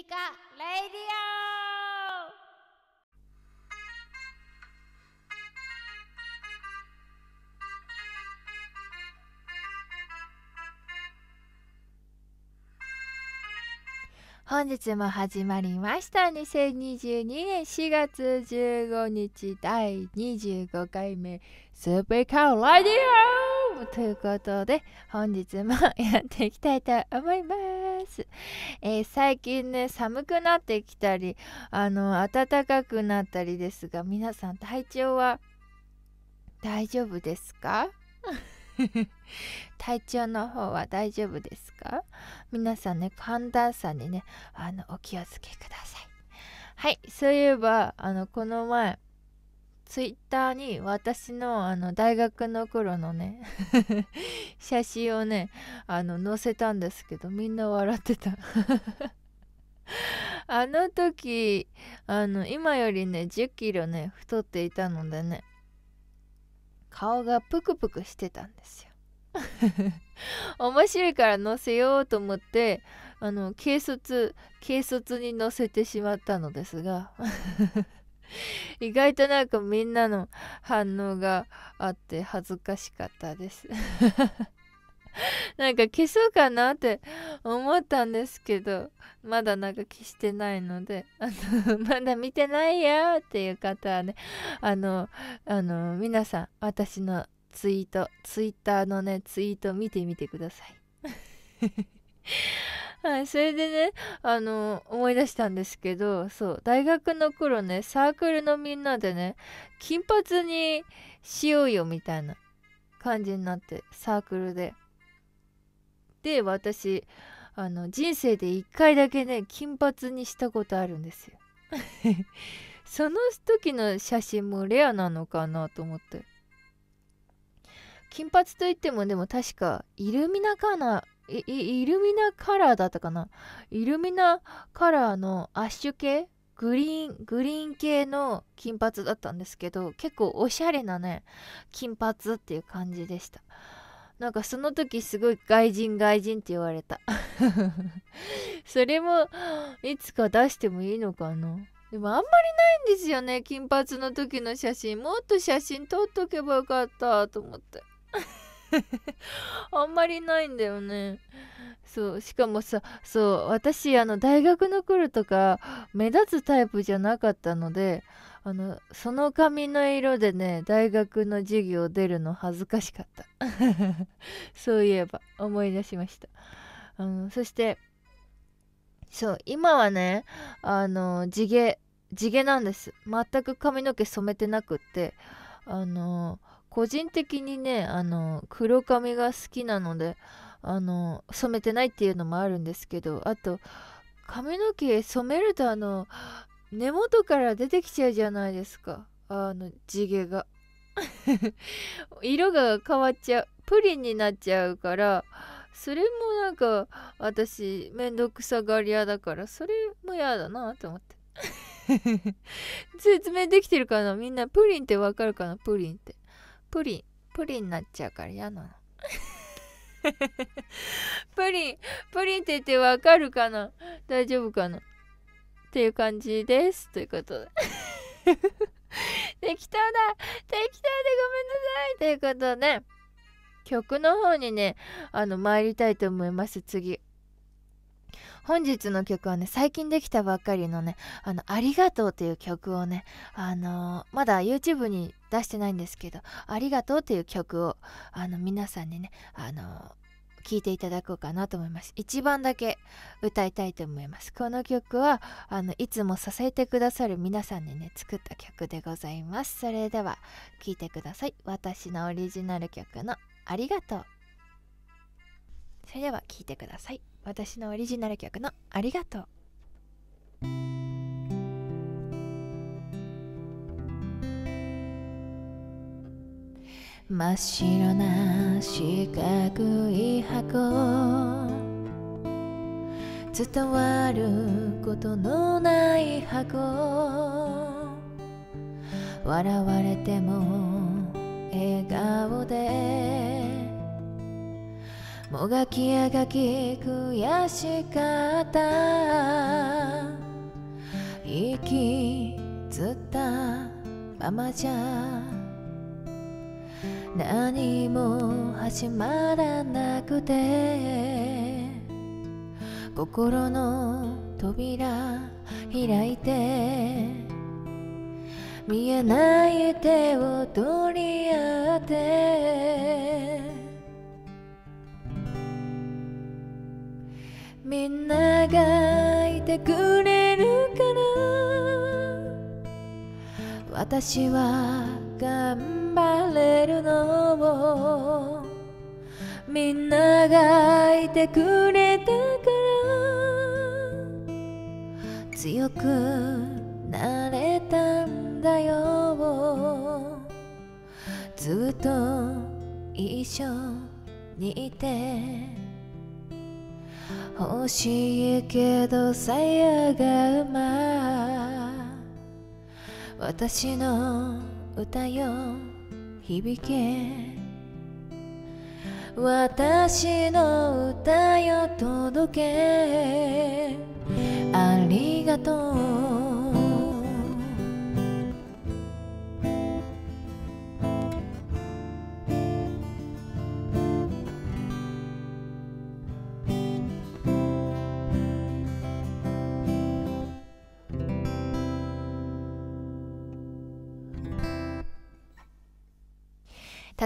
ピカレディオ本日も始まりました2022年4月15日第25回目スーピカレディオということで本日もやっていきたいと思いますです、えー、最近ね寒くなってきたりあの暖かくなったりですが皆さん体調は大丈夫ですか 体調の方は大丈夫ですか皆さんね寒暖差にねあのお気をつけくださいはいそういえばあのこの前ツイッターに私のあの大学の頃のね 写真をねあの載せたんですけどみんな笑ってた あの時あの今よりね1 0キロね太っていたのでね顔がプクプクしてたんですよ 面白いから載せようと思ってあの軽率軽率に載せてしまったのですが 意外となんかみんなの反応があって恥ずかしかったです なんか消そうかなって思ったんですけどまだなんか消してないのであの まだ見てないよっていう方はねあのあの皆さん私のツイートツイッターのねツイート見てみてくださいはい、それでね、あの、思い出したんですけど、そう、大学の頃ね、サークルのみんなでね、金髪にしようよみたいな感じになって、サークルで。で、私、あの、人生で1回だけね、金髪にしたことあるんですよ。その時の写真もレアなのかなと思って。金髪といってもでも確かイルミナカーイルミナカラーだったかなイルミナカラーのアッシュ系グリーン、グリーン系の金髪だったんですけど、結構おしゃれなね、金髪っていう感じでした。なんかその時すごい外人外人って言われた それもいつか出してもいいのかなでもあんまりないんですよね金髪の時の写真もっと写真撮っとけばよかったと思って あんまりないんだよね。そう、しかもさ、そう、私、あの、大学の頃とか、目立つタイプじゃなかったので、あの、その髪の色でね、大学の授業出るの恥ずかしかった。そういえば、思い出しました。あの、そして、そう、今はね、あの、地毛、地毛なんです。全く髪の毛染めてなくって、あの、個人的にねあの黒髪が好きなのであの染めてないっていうのもあるんですけどあと髪の毛染めるとあの根元から出てきちゃうじゃないですかあの地毛が 色が変わっちゃうプリンになっちゃうからそれもなんか私めんどくさがり屋だからそれも嫌だなと思って説明 できてるかなみんなプリンってわかるかなプリンってプリンプリンになっちゃうから嫌なの プリンプリンって言ってわかるかな大丈夫かなっていう感じですということで 適当だ適当でごめんなさいということで曲の方にねあの参りたいと思います次本日の曲はね、最近できたばっかりのね、あの、ありがとうという曲をね、あのー、まだ YouTube に出してないんですけど、ありがとうという曲を、あの、皆さんにね、あのー、聴いていただこうかなと思います。一番だけ歌いたいと思います。この曲は、あの、いつも支えてくださる皆さんにね、作った曲でございます。それでは、聴いてください。私のオリジナル曲のありがとう。それでは聴いてください。私のオリジナル曲の「ありがとう」真っ白な四角い箱伝わることのない箱笑われても笑顔でもがきやがき悔しかった息つったままじゃ何も始まらなくて心の扉開いて見えない手を取り合ってみんながいてくれるかな私は頑張れるのをみんながいてくれたから強くなれたんだよずっと一緒にいて欲しいけどさやが馬私の歌よ響け私の歌よ届けありがとう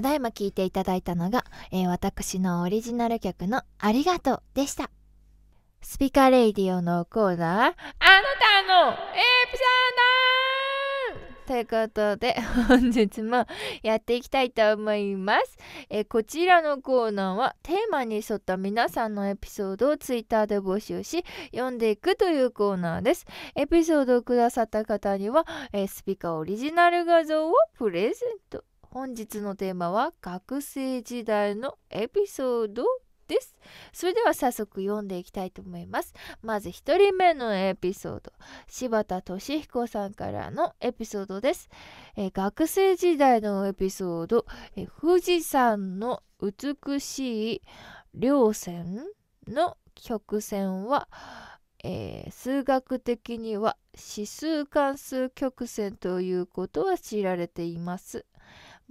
だいま聴いていただいたのが、えー、私のオリジナル曲の「ありがとう」でしたスピカレイディオのコーナーあなたのエピソードということで本日もやっていきたいと思います、えー、こちらのコーナーはテーマに沿った皆さんのエピソードをツイッターで募集し読んでいくというコーナーですエピソードをくださった方には、えー、スピカオリジナル画像をプレゼント本日のテーマは学生時代のエピソードです。それでは早速読んでいきたいと思います。まず1人目のエピソード。柴田敏彦さんからのエピソードです。え学生時代のエピソード、え富士山の美しい稜線の曲線は、えー、数学的には指数関数曲線ということは知られています。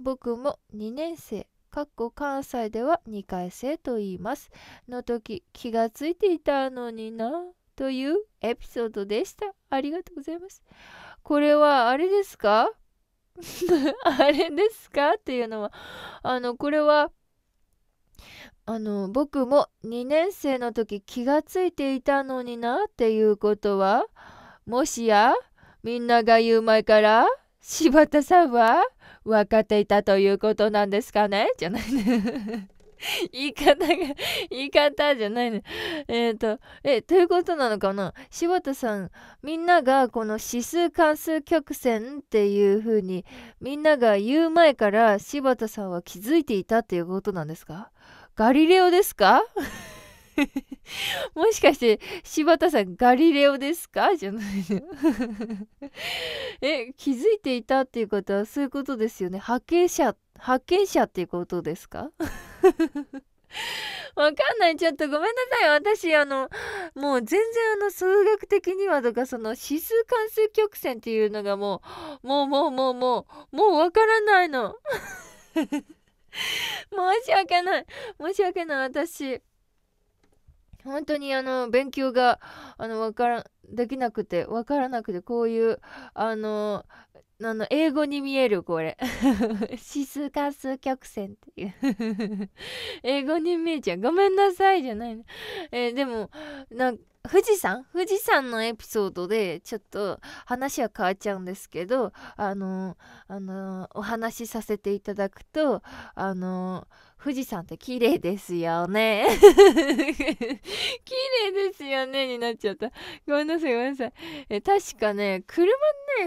僕も2年生かっこ関西では2回生と言いますの時気がついていたのになというエピソードでしたありがとうございますこれはあれですか あれですかっていうのはあのこれはあの僕も2年生の時気がついていたのになっていうことはもしやみんなが言う前から柴田さんは分かっていたということなんですかね じゃないね。言い方が、言い方じゃないね。えっ、ー、と、え、ということなのかな柴田さん、みんながこの指数関数曲線っていうふうに、みんなが言う前から柴田さんは気づいていたっていうことなんですかガリレオですか もしかして、柴田さん、ガリレオですかじゃないの。え、気づいていたっていうことは、そういうことですよね。派遣者、派遣者っていうことですか わかんない。ちょっとごめんなさい。私、あの、もう全然あの、数学的にはとか、その指数関数曲線っていうのがもう、もうもうもうもう、もうわからないの。申し訳ない。申し訳ない。私。本当にあの勉強があのわからできなくてわからなくてこういうあのあの英語に見えるこれ指数関数曲線っていう 英語に見えちゃうごめんなさいじゃないの、えー、でもな富士山富士山のエピソードでちょっと話は変わっちゃうんですけどあのあのお話しさせていただくとあの富士山って綺麗ですよね。綺麗ですよねになっちゃった。ごめんなさい、ごめんなさい。え確かね、車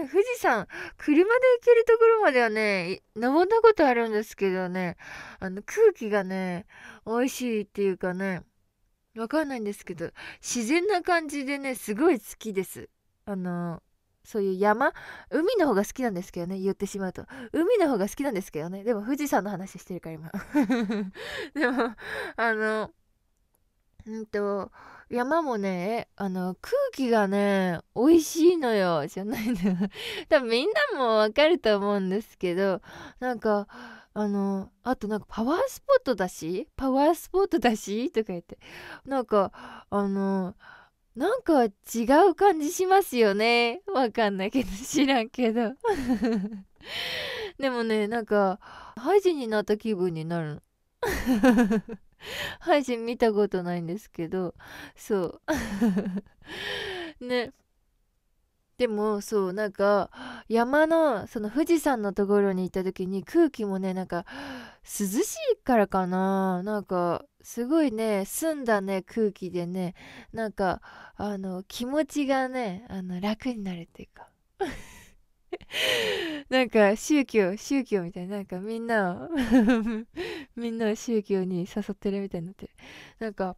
ね、富士山、車で行けるところまではね、登ったことあるんですけどね、あの空気がね、美味しいっていうかね、わかんないんですけど、自然な感じでね、すごい好きです。あの、そういう山海の方が好きなんですけどね言ってしまうと海の方が好きなんですけどねでも富士山の話してるから今 でもあのうんと山もねあの空気がね美味しいのよじゃないの 多分みんなもわかると思うんですけどなんかあのあとなんかパワースポットだしパワースポットだしとか言ってなんかあのなんか違う感じしますよね。わかんないけど、知らんけど。でもね、なんか、ハイジになった気分になるの。ハイジ見たことないんですけど、そう。ね。でもそうなんか山のその富士山のところに行った時に空気もねなんか涼しいからかななんかすごいね、澄んだね、空気でね、なんか、あの、気持ちがね、あの、楽になるっていうか。なんか、宗教、宗教みたいな、なんかみんなを みんなを宗教に誘ってるみたいになってる。なんか、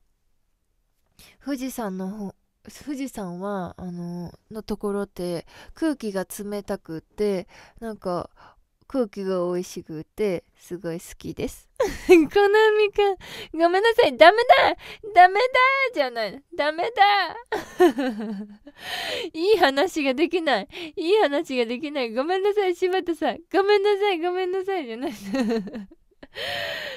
富士山の方、富士山はあののところって空気が冷たくてなんか空気が美味しくてすごい好きです。コナミくん、ごめんなさい、ダメだダメだじゃない。ダメだ いい話ができない。いい話ができない。ごめんなさい、柴田さん。ごめんなさい、ごめんなさい、じゃない。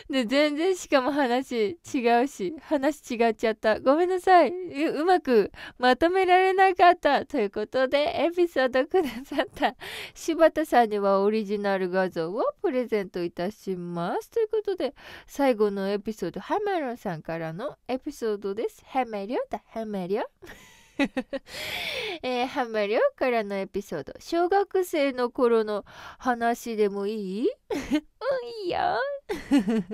で、全然しかも話違うし、話違っちゃった。ごめんなさい。う、うまくまとめられなかった。ということで、エピソードくださった柴田さんにはオリジナル画像をプレゼントいたします。ということで、最後のエピソード、ハメロンさんからのエピソードです。ハメリョだ、ハメリョ。えー、ハマリョからのエピソード。小学生の頃の話でもいい うん、いいよ。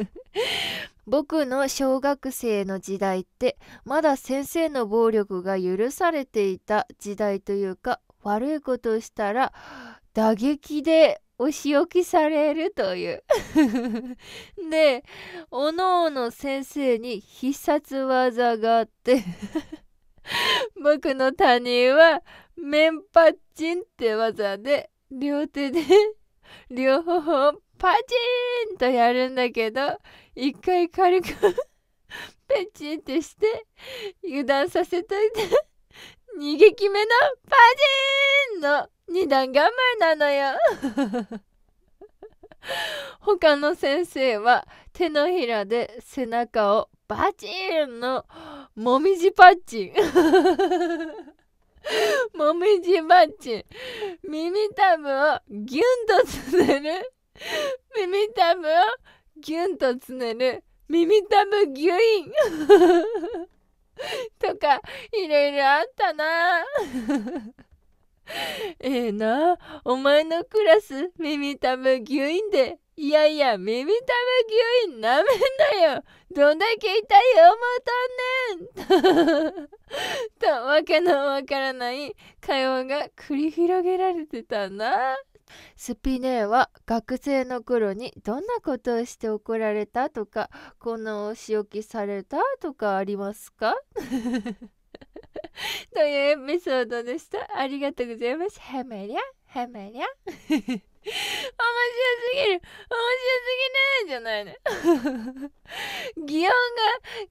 僕の小学生の時代って、まだ先生の暴力が許されていた時代というか、悪いことをしたら、打撃でお仕置きされるというで、おのおの先生に必殺技があって 僕の他人は、メンパッチンって技で、両手で 両方をパチンとやるんだけど、一回軽く ペチンってして、油断させといて逃げきめのパチンの2段我慢なのよ。他の先生は手のひらで背中をバチンの、もみじパッチン。もみじパッチン。耳たぶをギュンとつねる。耳たぶをギュンとつねる。耳たぶギュイン。とか、いろいろあったな ええな、お前のクラス、耳たぶギュインでいやいや、耳たぶ吸引なめんなよ。どんだけ痛い思うとんねん。と、わけのわからない会話が繰り広げられてたな。スピネーは学生の頃にどんなことをして怒られたとか、このお仕置きされたとかありますか というエピソードでした。ありがとうございます。ヘめりゃ、ヘめりゃ。面白すぎる面白すぎるじゃないね。擬音が、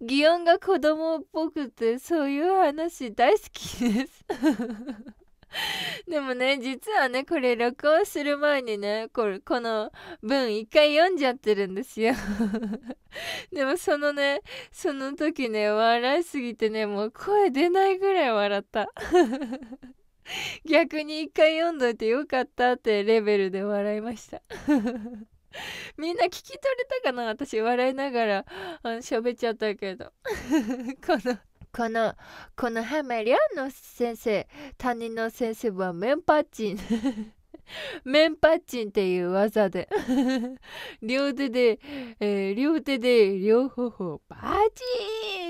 擬音が子供っぽくて、そういう話大好きです。でもね、実はね、これ録音する前にね、これ、この文一回読んじゃってるんですよ。でもそのね、その時ね、笑いすぎてね、もう声出ないぐらい笑った。逆に一回読んどいてよかったってレベルで笑いました みんな聞き取れたかな私笑いながら喋っちゃったけど このこのこのハメリアの先生担任の先生はメンパッチンメンパッチンっていう技で両手で、えー、両手で両方パチ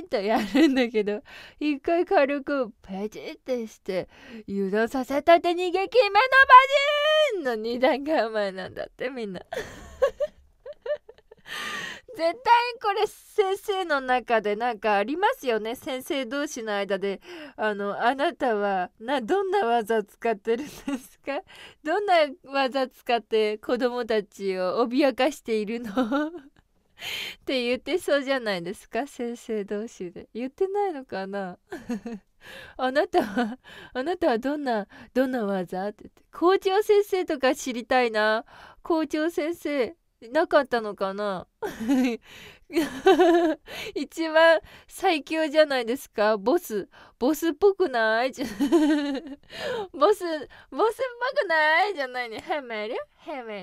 とやるんだけど一回軽くペチってして誘導させたて逃げ決めのバジーンの2段構えなんだってみんな 絶対これ先生の中でなんかありますよね先生同士の間であのあなたはなどんな技使ってるんですかどんな技使って子供たちを脅かしているのって言ってそうじゃないですか先生同士で言ってないのかな あなたはあなたはどんなどんな技って言って校長先生とか知りたいな校長先生なかったのかな 一番最強じゃないですかボスボスっぽくない ボスボスっぽくないじゃないねはハるメ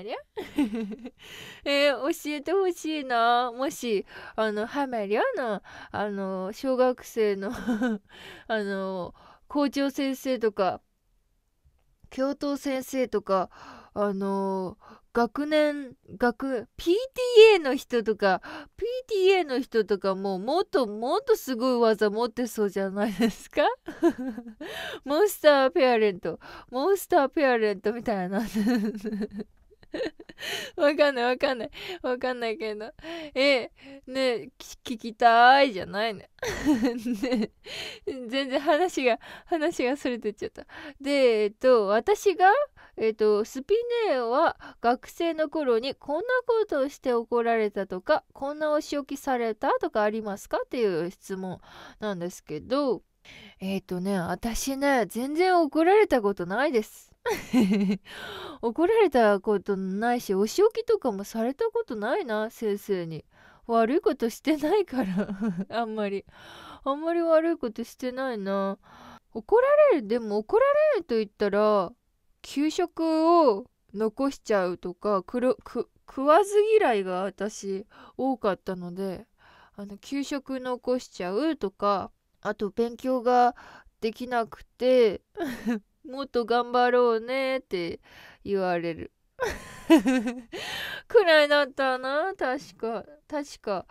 リる えー、教えてほしいなもしあのメリるのあの小学生のあの校長先生とか教頭先生とかあのー、学年学 PTA の人とか PTA の人とかももっともっとすごい技持ってそうじゃないですか モンスターペアレントモンスターペアレントみたいな わかんないわかんないわかんないけどえね聞きたいじゃない ねね全然話が話がそれてっちゃったでえっと私がえっ、と、スピネーは学生の頃にこんなことをして怒られたとか、こんなお仕置きされたとかありますかっていう質問なんですけど、えっ、ー、とね、私ね、全然怒られたことないです。怒られたことないし、お仕置きとかもされたことないな、先生に。悪いことしてないから あんまり。あんまり悪いことしてないな。怒られる、でも怒られると言ったら、給食を残しちゃうとか食わず嫌いが私多かったのであの給食残しちゃうとかあと勉強ができなくて もっと頑張ろうねって言われる くらいだったな確か確か。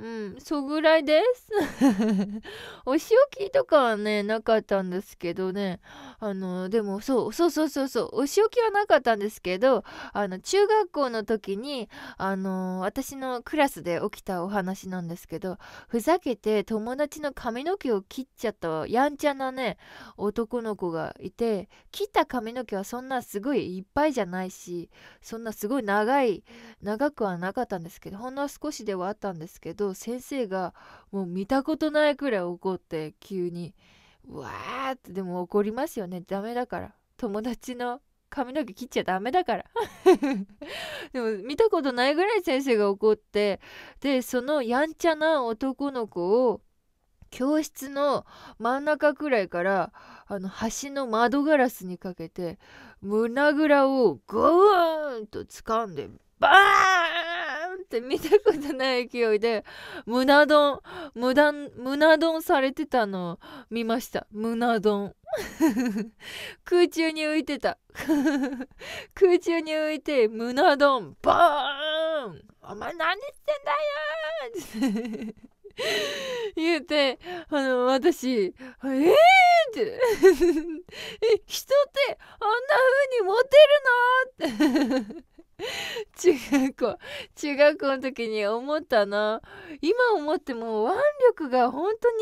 うん、そぐらいです。お仕置きとかはね、なかったんですけどね。あの、でもそう、そうそうそうそう、お仕置きはなかったんですけど、あの、中学校の時に、あの、私のクラスで起きたお話なんですけど、ふざけて友達の髪の毛を切っちゃったやんちゃなね、男の子がいて、切った髪の毛はそんなすごいいっぱいじゃないし、そんなすごい長い、長くはなかったんですけど、ほんの少しではあったんですけど、ど先生がもう見たことないくらい怒って急にわーってでも怒りますよねダメだから友達の髪の毛切っちゃダメだから でも見たことないぐらい先生が怒ってでそのやんちゃな男の子を教室の真ん中くらいからあの橋の窓ガラスにかけて胸ぐらをゴーンと掴んでバって見たことない勢いで、胸丼、無断、胸丼されてたの見ました。胸丼。空中に浮いてた。空中に浮いて、胸丼、バーンお前何してんだよー 言うて、あの、私、えーってえ、人ってあんな風にモテるのって 中学校中学校の時に思ったな今思っても腕力が本当に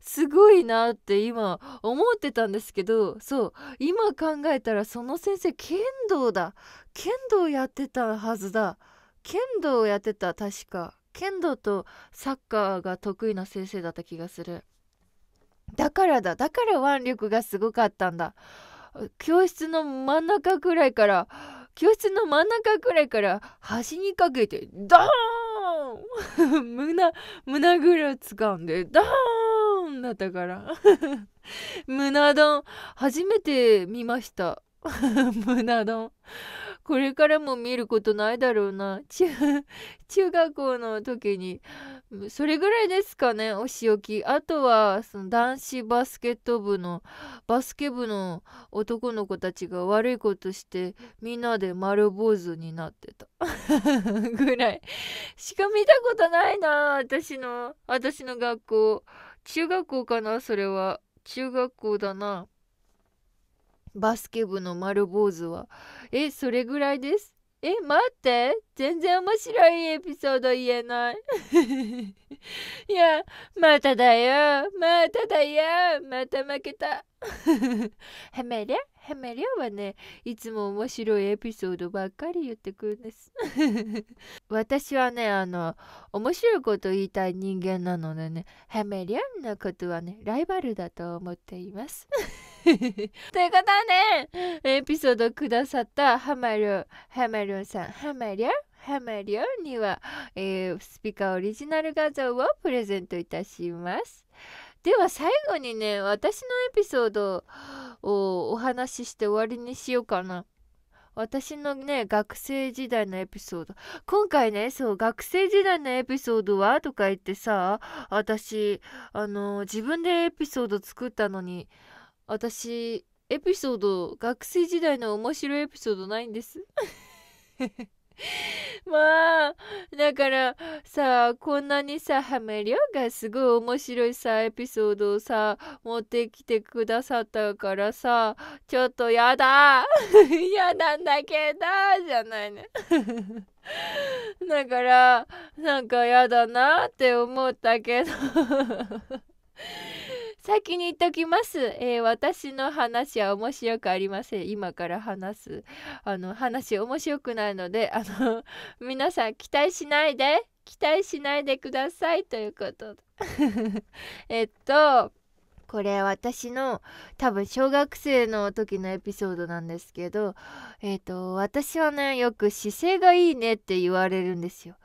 すごいなって今思ってたんですけどそう今考えたらその先生剣道だ剣道やってたはずだ剣道をやってた確か剣道とサッカーが得意な先生だった気がするだからだだから腕力がすごかったんだ教室の真ん中くらいから教室の真ん中くらいから端にかけてドーン 胸胸ぐらつかんでドーンだったから 胸丼初めて見ました 胸丼これからも見ることないだろうな中学校の時にそれぐらいですかね、お仕置き。あとは、その男子バスケット部の、バスケ部の男の子たちが悪いことして、みんなで丸坊主になってた。ぐらい。しか見たことないな私の、私の学校。中学校かな、それは。中学校だな。バスケ部の丸坊主は。え、それぐらいです。え、待って。全然面白いエピソード言えない。いや、まただよ。まただよ。また負けた。ヘメリャヘメリャはね、いつも面白いエピソードばっかり言ってくるんです。私はね、あの、面白いこと言いたい人間なのでね、ヘメリャなことはね、ライバルだと思っています。と いうことで、エピソードくださったハマリョ、ハマリョさん、ハマリョハマリョには、えー、スピーカーオリジナル画像をプレゼントいたします。では最後にね、私のエピソードをお話しして終わりにしようかな。私のね、学生時代のエピソード。今回ね、そう、学生時代のエピソードはとか言ってさ、私、あの、自分でエピソード作ったのに、私、エピソード、学生時代の面白いエピソードないんです。まあ、だからさあ、こんなにさ、ハメリオがすごい面白いさ、エピソードをさ、持ってきてくださったからさ、ちょっとやだや なんだけどじゃないね。だから、なんかやだなって思ったけど先に言っときます。えー、私の話は面白くありません。今から話す。あの、話面白くないので、あの、皆さん期待しないで、期待しないでくださいということで。えっと、これ私の多分小学生の時のエピソードなんですけど、えっ、と、私はね、よく姿勢がいいねって言われるんですよ。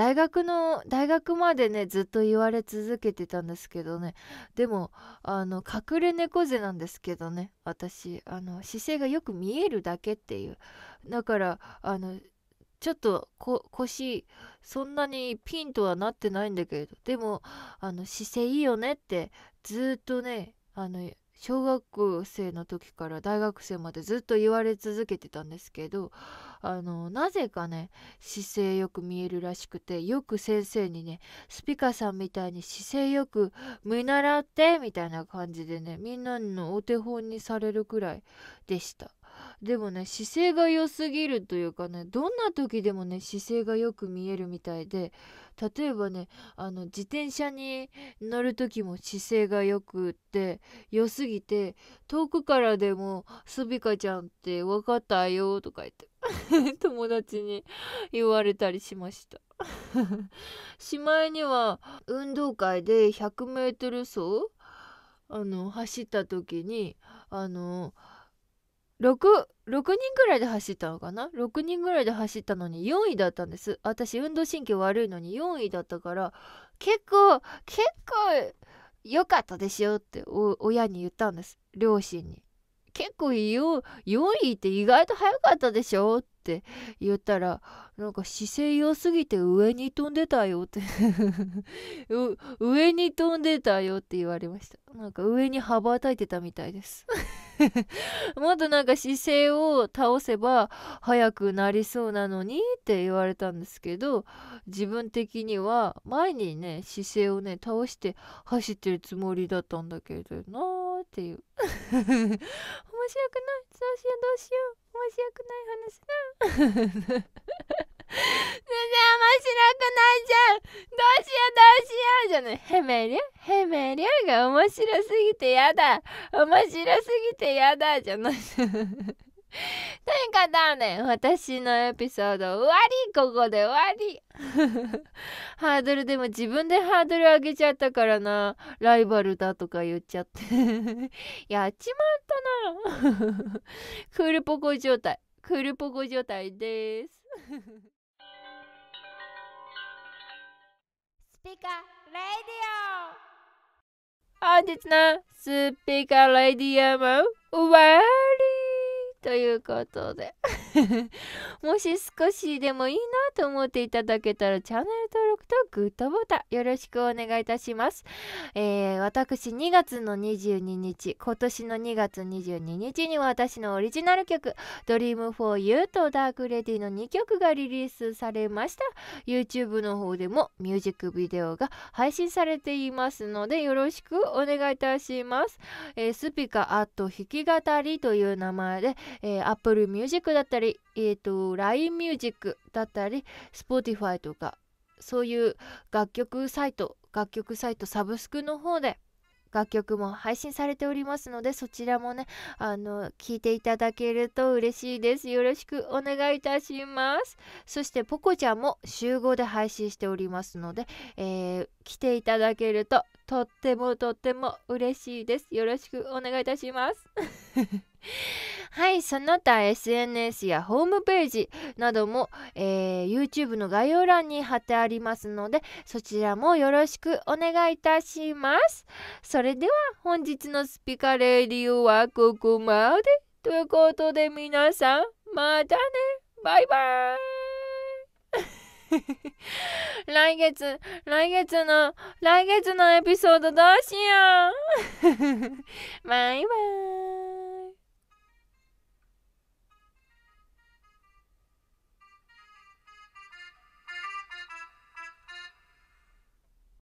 大学の大学までねずっと言われ続けてたんですけどねでもあの隠れ猫背なんですけどね私あの姿勢がよく見えるだけっていうだからあのちょっと腰そんなにピンとはなってないんだけれどでもあの姿勢いいよねってずっとねあの小学生の時から大学生までずっと言われ続けてたんですけどあのなぜかね姿勢よく見えるらしくてよく先生にねスピカさんみたいに姿勢よく見習ってみたいな感じでねみんなのお手本にされるくらいでした。でもね姿勢が良すぎるというかねどんな時でもね姿勢がよく見えるみたいで例えばねあの自転車に乗る時も姿勢がよくって良すぎて遠くからでも「スビカちゃんって分かったよ」とか言って 友達に言われたりしました。しまいには運動会で 100m 走あの走った時にあの 6, 人ぐらいで走ったのかな6人ぐらいで走ったのに4位だったんです私運動神経悪いのに4位だったから結構結構良かったですよって親に言ったんです両親に結構4位って意外と早かったでしょって言ったらなんか姿勢良すぎて上に飛んでたよって 上に飛んでたよって言われましたなんか上に羽ばたいてたみたいです もっとなんか姿勢を倒せば早くなりそうなのにって言われたんですけど自分的には前にね姿勢をね倒して走ってるつもりだったんだけどなーっていう 面白くないどうしようどうしよう面白くない話だ全然面白くないじゃんどうしようどうしようじゃない。ヘメリュヘメリュが面白すぎてやだ面白すぎてやだじゃない。とにかくだね、私のエピソード終わりここで終わり ハードルでも自分でハードル上げちゃったからな。ライバルだとか言っちゃって やっちまったな。クールポコ状態。クールポコ状態です。ピカレディオ本日のスピーカーレディオも終わりということで もし少しでもいいなと思っていただけたらチャンネル登録とグッドボタンよろしくお願いいたします。えー、私2月の22日、今年の2月22日に私のオリジナル曲 Dream for You と Dark Lady の2曲がリリースされました。YouTube の方でもミュージックビデオが配信されていますのでよろしくお願いいたします。えー、スピカアット弾き語りという名前でえー、Apple Music だったり、えーと、LINE Music だったり Spotify とかそういう楽曲サイト楽曲サイトサブスクの方で楽曲も配信されておりますのでそちらもねあの聞いていただけると嬉しいですよろしくお願いいたしますそしてポコちゃんも集合で配信しておりますので、えー、来ていただけるととってもとっても嬉しいですよろしくお願いいたします はい、その他 SNS やホームページなども、えー、YouTube の概要欄に貼ってありますので、そちらもよろしくお願いいたします。それでは本日のスピカレディオはここまで。ということで皆さん、またねバイバイ 来月、来月の、来月のエピソードどうしよう バイバイ